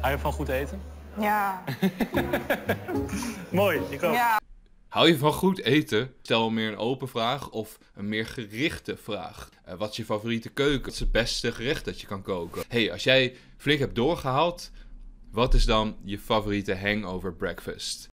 Hou je van goed eten? Ja. Mooi, ik ook. Ja. Hou je van goed eten? Stel meer een open vraag of een meer gerichte vraag. Eh, wat is je favoriete keuken? Wat is het beste gerecht dat je kan koken? hey, als jij flink hebt doorgehaald, wat is dan je favoriete hangover breakfast?